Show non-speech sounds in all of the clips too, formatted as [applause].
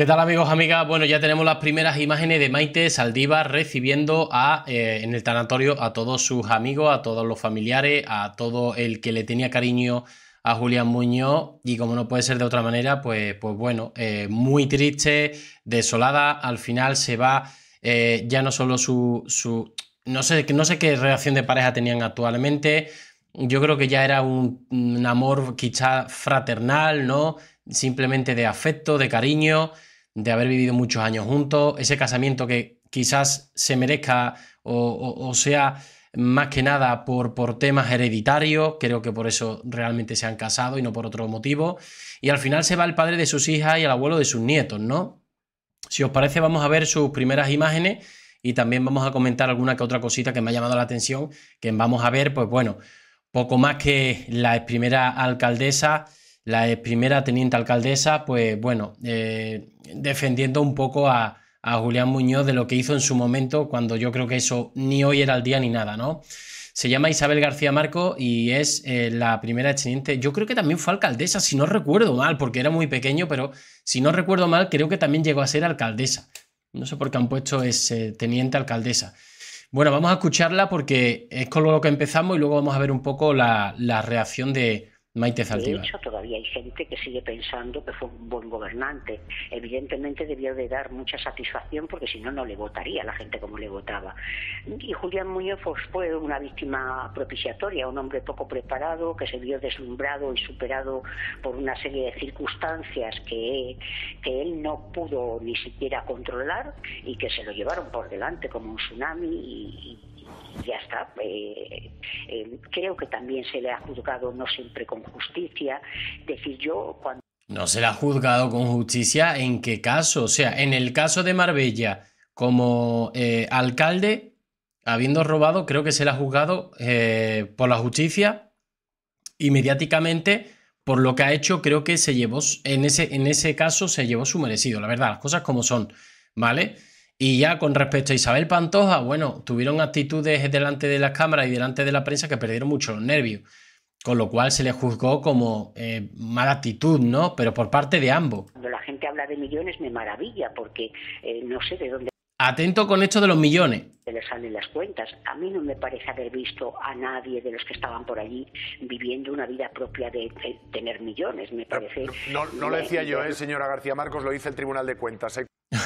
¿Qué tal amigos, amigas? Bueno, ya tenemos las primeras imágenes de Maite Saldívar recibiendo a, eh, en el tanatorio a todos sus amigos, a todos los familiares, a todo el que le tenía cariño a Julián Muñoz y como no puede ser de otra manera, pues, pues bueno, eh, muy triste, desolada, al final se va eh, ya no solo su, su... no, sé, no sé qué reacción de pareja tenían actualmente, yo creo que ya era un, amor quizá fraternal, ¿no? Simplemente de afecto, de cariño de haber vivido muchos años juntos, ese casamiento que quizás se merezca o, sea más que nada por, por, temas hereditarios, creo que por eso realmente se han casado y no por otro motivo, y al final se va el padre de sus hijas y el abuelo de sus nietos, ¿no? Si os parece vamos a ver sus primeras imágenes y también vamos a comentar alguna que otra cosita que me ha llamado la atención, que vamos a ver, pues bueno, poco más que la primera alcaldesa la primera teniente alcaldesa, pues bueno, eh, defendiendo un poco a, Julián Muñoz de lo que hizo en su momento, cuando yo creo que eso ni hoy era el día ni nada, ¿no? Se llama Isabel García Marco y es eh, la primera teniente. Yo creo que también fue alcaldesa, si no recuerdo mal, porque era muy pequeño, pero si no recuerdo mal, creo que también llegó a ser alcaldesa. No sé por qué han puesto ese teniente alcaldesa. Bueno, vamos a escucharla porque es con lo que empezamos y luego vamos a ver un poco la reacción de, Maite De hecho, todavía hay gente que sigue pensando que fue un buen gobernante. Evidentemente debió de dar mucha satisfacción porque si no, no le votaría la gente como le votaba. Y Julián Muñoz pues, fue una víctima propiciatoria, un hombre poco preparado que se vio deslumbrado y superado por una serie de circunstancias que, que él no pudo ni siquiera controlar y que se lo llevaron por delante como un tsunami y, ya está. Eh, eh, creo que también se le ha juzgado no siempre con justicia. Decir, yo cuando. No se le ha juzgado con justicia en qué caso. O sea, en el caso de Marbella, como eh, alcalde, habiendo robado, creo que se le ha juzgado por la justicia y mediáticamente. Por lo que ha hecho, creo que se llevó, en ese, en ese caso se llevó su merecido, la verdad, las cosas como son, ¿vale? Y ya con respecto a Isabel Pantoja, bueno, tuvieron actitudes delante de las cámaras y delante de la prensa que perdieron mucho los nervios, con lo cual se le juzgó como eh, mala actitud, ¿no? Pero por parte de ambos. Cuando la gente habla de millones me maravilla porque eh, no sé de dónde Atento con esto de los millones. Se salen las cuentas. A mí no me parece haber visto a nadie de los que estaban por allí viviendo una vida propia de, tener millones. Me parece. No, lo decía yo, eh, señora García Marcos, lo dice el Tribunal de Cuentas. ¿eh?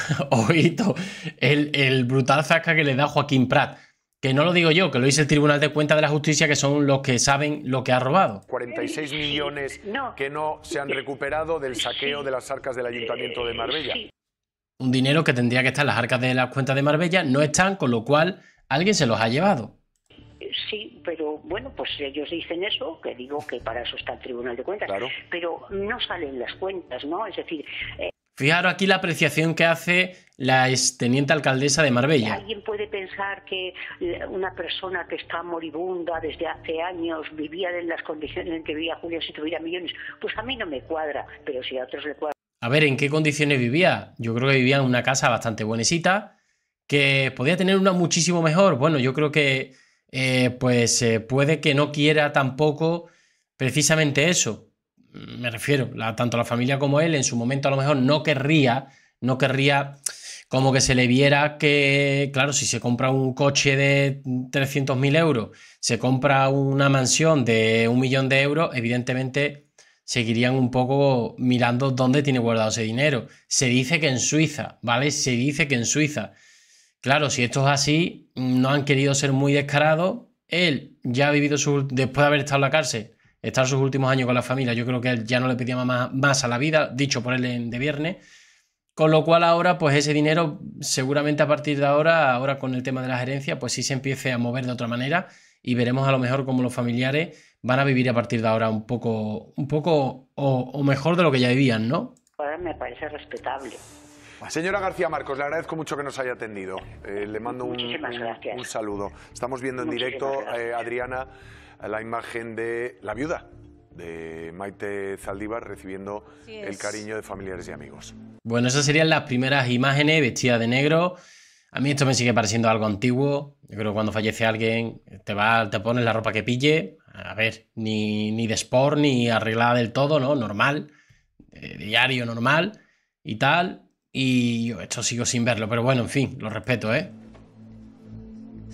[laughs] oído el, brutal zasca que le da Joaquín Prat. Que no lo digo yo, que lo dice el Tribunal de Cuentas de la Justicia, que son los que saben lo que ha robado. 46 millones que no se han recuperado del saqueo de las arcas del Ayuntamiento de Marbella. Un dinero que tendría que estar en las arcas de las cuentas de Marbella, no están, con lo cual alguien se los ha llevado sí, pero bueno, pues ellos dicen eso, que digo que para eso está el Tribunal de Cuentas, pero no salen las cuentas, ¿no? Es decir, eh, Fijaros aquí la apreciación que hace la exteniente alcaldesa de Marbella. Alguien puede pensar que una persona que está moribunda desde hace años, vivía en las condiciones en que vivía Julio si tuviera millones. Pues a mí no me cuadra, pero si a otros le cuadra. A ver, ¿en qué condiciones vivía? Yo creo que vivía en una casa bastante buenecita, que podía tener una muchísimo mejor. Bueno, yo creo que eh, pues eh, puede que no quiera tampoco precisamente eso me refiero, la, tanto la familia como él en su momento a lo mejor no querría, no querría como que se le viera que, claro, si se compra un coche de 300.000 euros, se compra una mansión de un millón de euros, evidentemente seguirían un poco mirando dónde tiene guardado ese dinero. Se dice que en Suiza, ¿vale? Se dice que en Suiza. Claro, si esto es así, no han querido ser muy descarados. Él ya ha vivido su. después de haber estado en la cárcel, estar sus últimos años con la familia, yo creo que él ya no le pedía más, a la vida, dicho por él de viernes. Con lo cual ahora, pues ese dinero, seguramente a partir de ahora, ahora con el tema de la gerencia, pues sí se empiece a mover de otra manera y veremos a lo mejor cómo los familiares van a vivir a partir de ahora un poco, un poco o, mejor de lo que ya vivían, ¿no? Pues me parece respetable. Señora García Marcos, le agradezco mucho que nos haya atendido. Eh, le mando un, saludo. Estamos viendo en directo, eh, Adriana, la imagen de la viuda de Maite Zaldívar recibiendo el cariño de familiares y amigos. Bueno, esas serían las primeras imágenes vestida de negro. A mí esto me sigue pareciendo algo antiguo. Yo creo que cuando fallece alguien te va, te pones la ropa que pille. A ver, ni, ni de sport, ni arreglada del todo, ¿no? Normal. diario normal y tal. Y yo esto sigo sin verlo, pero bueno, en fin, lo respeto, ¿eh?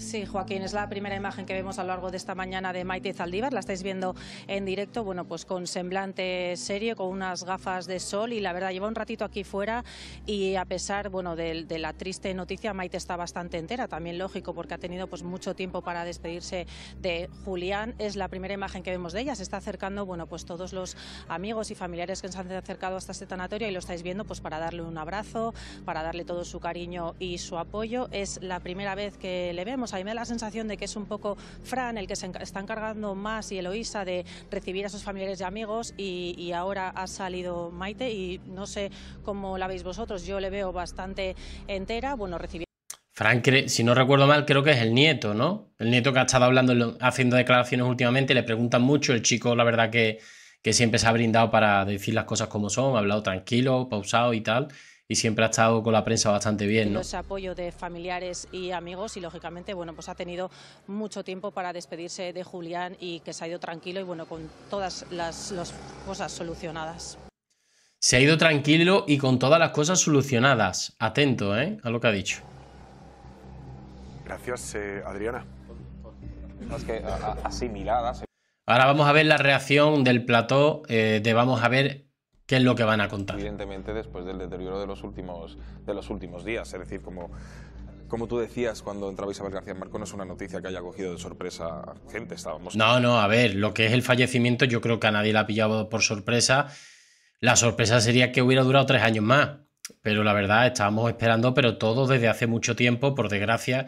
Sí, Joaquín, es la primera imagen que vemos a lo largo de esta mañana de Maite Zaldívar. La estáis viendo en directo, bueno, pues con semblante serio, con unas gafas de sol y la verdad lleva un ratito aquí fuera y a pesar, bueno, de, la triste noticia, Maite está bastante entera, también lógico, porque ha tenido pues mucho tiempo para despedirse de Julián. Es la primera imagen que vemos de ella. Se está acercando, bueno, pues todos los amigos y familiares que se han acercado hasta este tanatorio y lo estáis viendo, pues para darle un abrazo, para darle todo su cariño y su apoyo. Es la primera vez que le vemos a me da la sensación de que es un poco Fran el que se está encargando más y Eloísa de recibir a sus familiares y amigos y, ahora ha salido Maite y no sé cómo la veis vosotros, yo le veo bastante entera, bueno, recibí Fran si no recuerdo mal, creo que es el nieto, ¿no? El nieto que ha estado hablando, haciendo declaraciones últimamente, le preguntan mucho, el chico la verdad que, que siempre se ha brindado para decir las cosas como son, ha hablado tranquilo, pausado y tal y siempre ha estado con la prensa bastante bien. ¿no? Ese apoyo de familiares y amigos y lógicamente bueno pues ha tenido mucho tiempo para despedirse de Julián y que se ha ido tranquilo y bueno con todas las, cosas solucionadas. Se ha ido tranquilo y con todas las cosas solucionadas. Atento ¿eh? a lo que ha dicho. Gracias, eh, Adriana. asimiladas. Ahora vamos a ver la reacción del plató eh, de vamos a ver qué es lo que van a contar. Evidentemente, después del deterioro de los últimos, de los últimos días, es decir, como como tú decías cuando entrabais a ver García Marco, no es una noticia que haya cogido de sorpresa gente. Estábamos. No, no, a ver, lo que es el fallecimiento, yo creo que a nadie la ha pillado por sorpresa. La sorpresa sería que hubiera durado tres años más. Pero la verdad, estábamos esperando, pero todo desde hace mucho tiempo, por desgracia,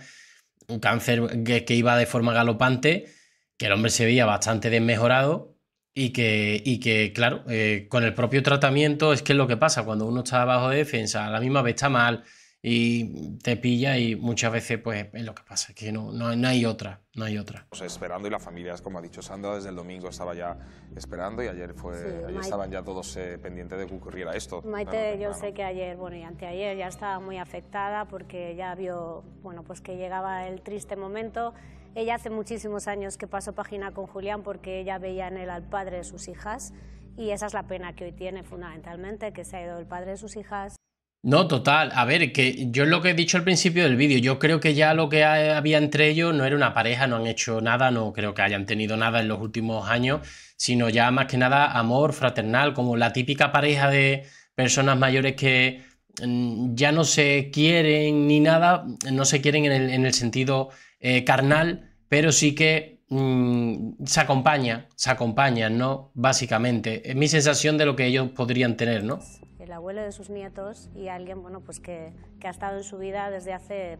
un cáncer que iba de forma galopante, que el hombre se veía bastante desmejorado y que, y que claro, eh, con el propio tratamiento es que es lo que pasa. Cuando uno está bajo de defensa, a la misma vez está mal, y te pilla y muchas veces pues es lo que pasa, que no, no, hay otra, no hay otra. esperando y la familia, como ha dicho Sandra, desde el domingo estaba ya esperando y ayer fue, estaban ya todos eh, pendientes de que ocurriera esto. Maite, yo sé que ayer, bueno y anteayer ya estaba muy afectada porque ya vio, bueno, pues que llegaba el triste momento. Ella hace muchísimos años que pasó página con Julián porque ella veía en él al padre de sus hijas y esa es la pena que hoy tiene fundamentalmente, que se ha ido el padre de sus hijas. No, total. A ver, que yo es lo que he dicho al principio del vídeo. Yo creo que ya lo que había entre ellos no era una pareja, no han hecho nada, no creo que hayan tenido nada en los últimos años, sino ya más que nada amor fraternal, como la típica pareja de personas mayores que mm, ya no se quieren ni nada, no se quieren en el, sentido eh, carnal, pero sí que mm, se acompañan, se acompañan, ¿no? Básicamente. Es mi sensación de lo que ellos podrían tener, ¿no? el abuelo de sus nietos y alguien bueno, pues que, ha estado en su vida desde hace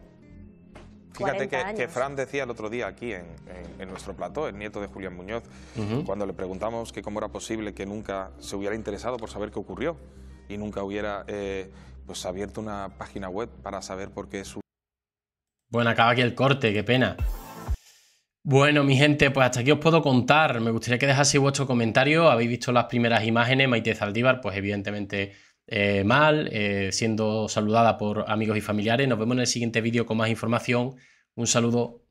Fíjate que, que, Fran decía el otro día aquí en, nuestro plató, el nieto de Julián Muñoz, cuando le preguntamos que cómo era posible que nunca se hubiera interesado por saber qué ocurrió y nunca hubiera eh, pues abierto una página web para saber por qué su... Bueno, acaba aquí el corte, qué pena. Bueno, mi gente, pues hasta aquí os puedo contar. Me gustaría que dejaseis vuestro comentario. Habéis visto las primeras imágenes. Maite Zaldívar, pues evidentemente eh, mal, eh, siendo saludada por amigos y familiares. Nos vemos en el siguiente vídeo con más información. Un saludo.